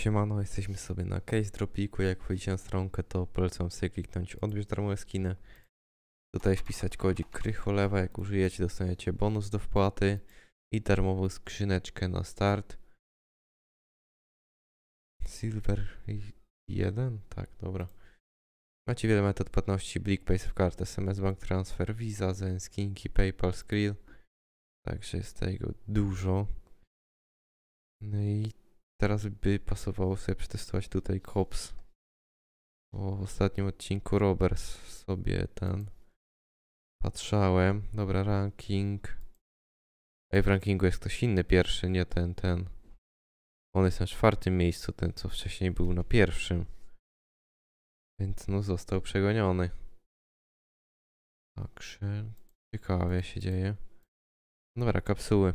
Siemano, jesteśmy sobie na Case Dropiku. Jak wejdziecie na stronkę, to polecam sobie kliknąć odbierz darmowe skiny. Tutaj wpisać kodzik Krycholewa. Jak użyjecie, dostaniecie bonus do wpłaty i darmową skrzyneczkę na start. Silver 1? Tak, dobra. Macie wiele metod płatności, Blik, Card, SMS, Bank Transfer, Visa, Zen, Skinki, PayPal, Skrill. Także jest tego dużo. No i Teraz by pasowało sobie przetestować tutaj Cops. Bo w ostatnim odcinku Roberts sobie ten patrzałem. Dobra, ranking. Ej, w rankingu jest ktoś inny pierwszy, nie ten, ten. On jest na czwartym miejscu, ten co wcześniej był na pierwszym. Więc no został przegoniony. Także ciekawie się dzieje. Dobra, kapsuły.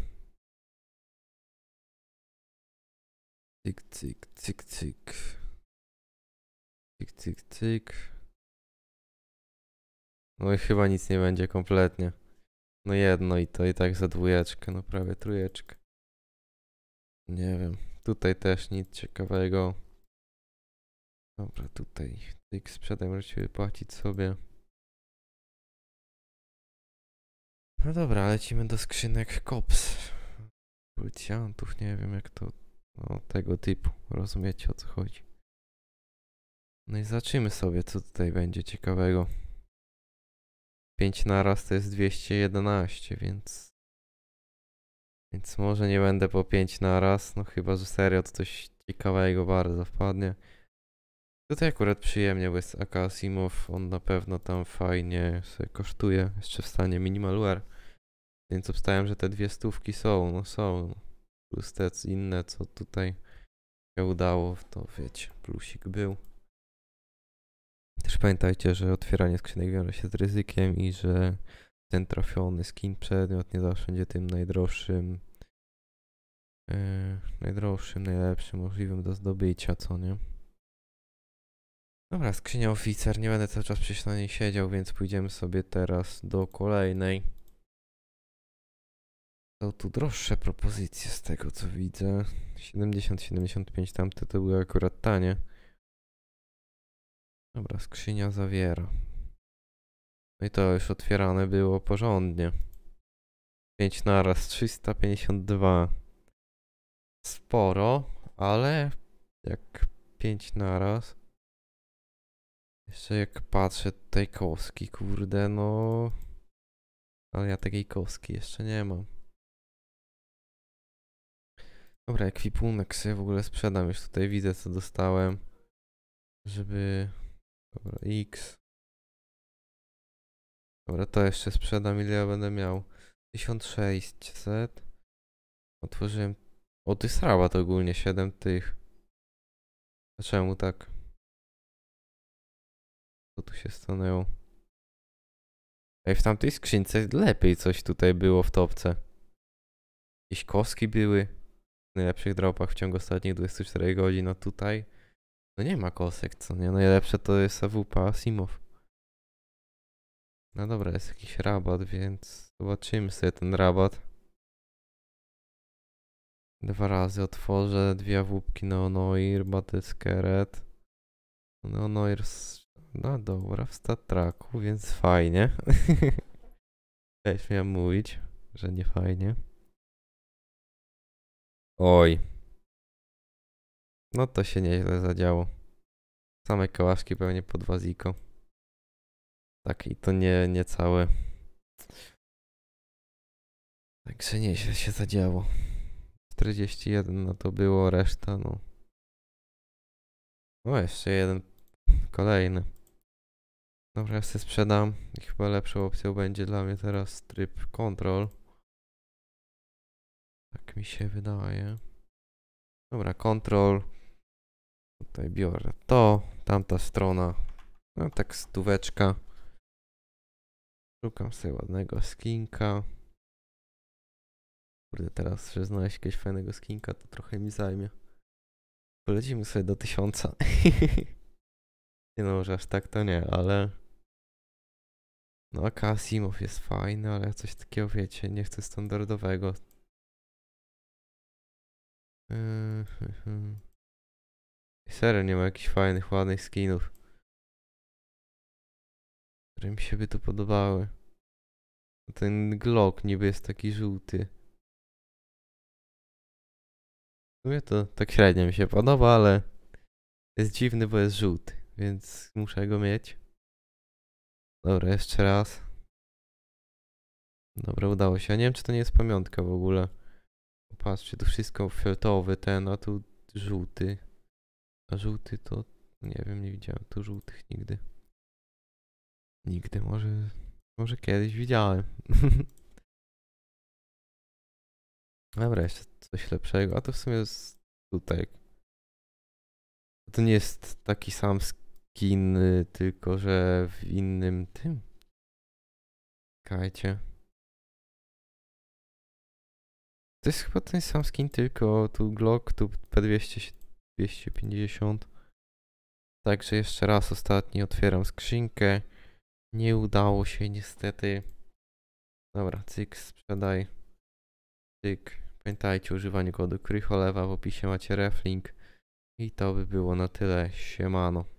Cyk, cyk, cyk, cyk. Cyk, cyk, cyk. No i chyba nic nie będzie kompletnie. No jedno i to i tak za dwójeczkę, no prawie trójeczkę. Nie wiem, tutaj też nic ciekawego. Dobra, tutaj cyk, sprzedaj, możecie wypłacić sobie. No dobra, lecimy do skrzynek COPS. Policjantów, nie wiem jak to no, tego typu. Rozumiecie o co chodzi. No i zobaczymy sobie, co tutaj będzie ciekawego. 5 na raz to jest 211, więc... Więc może nie będę po 5 na raz, no chyba, że serio to coś ciekawego bardzo wpadnie. Tutaj akurat przyjemnie, bo jest AK Asimov, on na pewno tam fajnie sobie kosztuje, jeszcze w stanie minimal wear. Więc obstałem, że te dwie stówki są, no są. No plus te inne, co tutaj się udało, to wiecie, plusik był. Też pamiętajcie, że otwieranie skrzynek wiąże się z ryzykiem i że ten trafiony skin przedmiot nie zawsze będzie tym najdroższym yy, najdroższym, najlepszym możliwym do zdobycia, co nie? Dobra, skrzynia oficer, nie będę cały czas przecież na niej siedział, więc pójdziemy sobie teraz do kolejnej. Są tu droższe propozycje z tego co widzę. 70-75 tamte to były akurat tanie. Dobra, skrzynia zawiera. No i to już otwierane było porządnie. 5 raz, 352. Sporo, ale jak 5 raz. Jeszcze jak patrzę tutaj kowski, kurde, no... Ale ja takiej kowski jeszcze nie mam. Dobra, ekwipunek sobie w ogóle sprzedam. Już tutaj widzę, co dostałem. Żeby... Dobra, X. Dobra, to jeszcze sprzedam. Ile ja będę miał? 1600. Otworzyłem... O, ty to ogólnie, 7 tych. A czemu tak? Co tu się stanęło? Ej, w tamtej skrzynce lepiej coś tutaj było w topce. Jakieś koski były najlepszych dropach w ciągu ostatnich 24 godzin, a no tutaj no nie ma kosek, co nie? Najlepsze no to jest AWP Simow. No dobra, jest jakiś rabat, więc zobaczymy sobie ten rabat. Dwa razy otworzę, dwie AWPki Neonoir, Battleskeret. Neonoir, no dobra, w statraku, więc fajnie. Też miałem mówić, że nie fajnie. Oj. No to się nieźle zadziało. Same kołaszki pewnie pod waziko. Tak, i to nie, nie całe. Także nieźle się zadziało. 41 no to było, reszta no. No jeszcze jeden kolejny. Dobra, ja sobie sprzedam. Chyba lepszą opcją będzie dla mnie teraz tryb control mi się wydaje. Dobra, kontrol. Tutaj biorę to, tamta strona. No tak stóweczka. Szukam sobie ładnego skinka. Kurde, teraz, że znaleźć jakiegoś fajnego skinka, to trochę mi zajmie. Polecimy sobie do tysiąca. nie no, że aż tak to nie, ale... No, Kasimow jest fajny, ale coś takiego, wiecie, nie chcę standardowego. Yy, serio nie ma jakichś fajnych, ładnych skinów. Które mi się by tu podobały. Ten Glock niby jest taki żółty. Mówię to tak średnio mi się podoba, ale jest dziwny, bo jest żółty, więc muszę go mieć. Dobra, jeszcze raz. Dobra, udało się. Nie wiem, czy to nie jest pamiątka w ogóle. Patrzcie, tu wszystko fioletowy, ten, a tu żółty. A żółty to... Nie wiem, nie widziałem tu żółtych nigdy. Nigdy, może... Może kiedyś widziałem. Dobra, jeszcze coś lepszego. A to w sumie jest tutaj. To nie jest taki sam skin, y, tylko że w innym tym. Czekajcie. To jest chyba ten sam skin, tylko tu Glock, tu p 250. Także jeszcze raz ostatni otwieram skrzynkę. Nie udało się niestety. Dobra, cyk, sprzedaj. Cyk. Pamiętajcie o używaniu kodu Krycholewa, w opisie macie reflink. I to by było na tyle. Siemano.